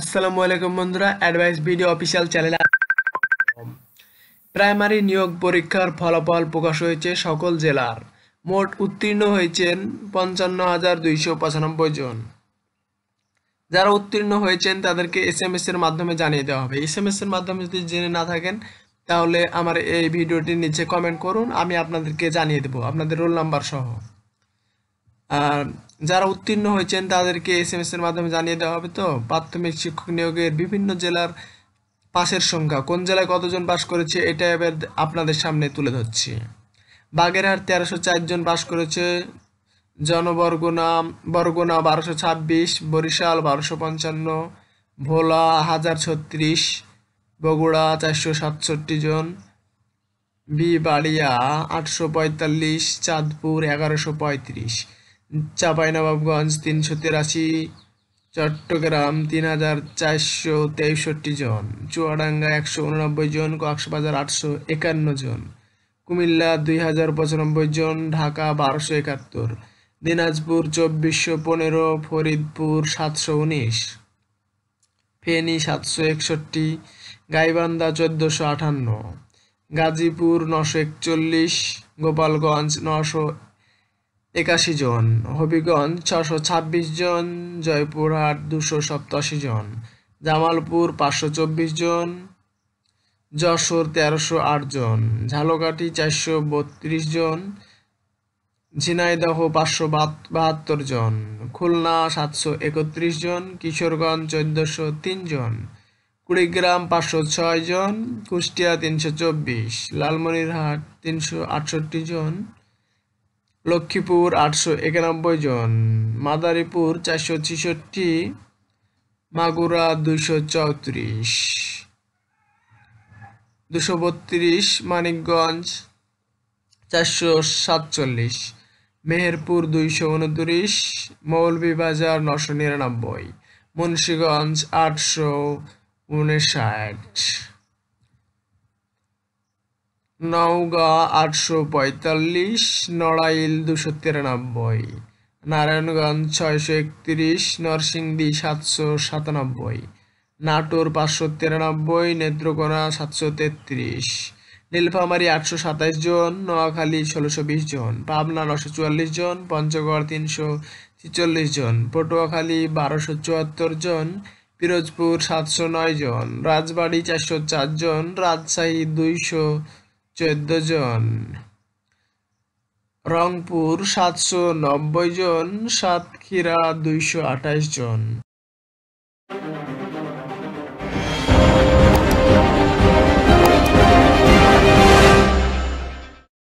আসসালামু আলাইকুম বন্ধুরা advice video official channel primary নিয়োগ পরীক্ষার ফলাফল প্রকাশ হয়েছে সকল জেলার মোট উত্তীর্ণ হয়েছেন পঞ্চান্ন হাজার দুইশো পঁচানব্বই জন যারা উত্তীর্ণ হয়েছেন তাদেরকে এস এম এস এর মাধ্যমে জানিয়ে দেওয়া হবে এস এম এস এর মাধ্যমে যদি জেনে না থাকেন তাহলে আমার এই ভিডিওটির নিচে কমেন্ট করুন আমি আপনাদেরকে জানিয়ে দেবো আপনাদের রোল নাম্বার সহ আর যারা উত্তীর্ণ হয়েছেন তাদেরকে এস এম এর মাধ্যমে জানিয়ে দেওয়া হবে তো প্রাথমিক শিক্ষক নিয়োগের বিভিন্ন জেলার পাশের সংখ্যা কোন জেলায় কতজন বাস করেছে এটা এবার আপনাদের সামনে তুলে ধরছি বাগেরহাট তেরোশো চারজন বাস করেছে জনবর্গনা বরগুনা বারোশো ছাব্বিশ বরিশাল বারোশো পঞ্চান্ন ভোলা হাজার ছত্রিশ বগুড়া চারশো সাতষট্টি জন বিবাড়িয়া আটশো পঁয়তাল্লিশ চাঁদপুর এগারোশো পঁয়ত্রিশ চাঁপাইনবাবগঞ্জ তিনশো তিরাশি চট্টগ্রাম তিন হাজার চারশো তেষট্টি জন চুয়াডাঙ্গা একশো উননব্বই জন কক্সবাজার আটশো একান্ন জন কুমিল্লা দুই হাজার পঁচানব্বই জন ঢাকা বারোশো একাত্তর দিনাজপুর চব্বিশশো পনেরো ফরিদপুর সাতশো উনিশ ফেনী সাতশো একষট্টি গাইবান্ধা চোদ্দোশো আটান্ন গাজীপুর নশো একচল্লিশ গোপালগঞ্জ নশো একাশি জন হবিগঞ্জ ছশো ছাব্বিশ জন জয়পুরহাট দুশো সপ্তাশি জন জামালপুর পাঁচশো চব্বিশ জন যশোর তেরোশো আট জন ঝালকাঠি চারশো বত্রিশ জন ঝিনাইদহ পাঁচশো বাহাত্তর জন খুলনা সাতশো একত্রিশ জন কিশোরগঞ্জ চোদ্দশো তিন জন কুড়িগ্রাম পাঁচশো ছয় জন কুষ্টিয়া তিনশো চব্বিশ লালমনিরহাট তিনশো আটষট্টি জন লক্ষ্মীপুর আটশো একানব্বই জন মাদারীপুর চারশো ছেষট্টি মাগুরা দুশো চৌত্রিশ দুশো বত্রিশ মানিকগঞ্জ চারশো সাতচল্লিশ মেহেরপুর দুইশো উনত্রিশ মৌলভীবাজার নশো নিরানব্বই মুন্সীগঞ্জ আটশো উনষাট নওগাঁ আটশো পঁয়তাল্লিশ নড়াইল দুশো তিরানব্বই নারায়ণগঞ্জ ছয়শো একত্রিশ নরসিংদী সাতশো সাতানব্বই নাটোর পাঁচশো তিরানব্বই নেত্রকোনা সাতশো তেত্রিশ নীলফামারী আটশো সাতাইশ জন নোয়াখালী ষোলোশো বিশ জন পাবনা নশো চুয়াল্লিশ জন পঞ্চগড় তিনশো ছিচল্লিশ জন পটুয়াখালী বারোশো চুয়াত্তর জন পিরোজপুর সাতশো নয় জন রাজবাড়ি চারশো চার জন রাজশাহী দুইশো চোদ্দ জন রংপুর সাতশো নব্বই জন সাতক্ষীরা দুইশো আঠাশ জন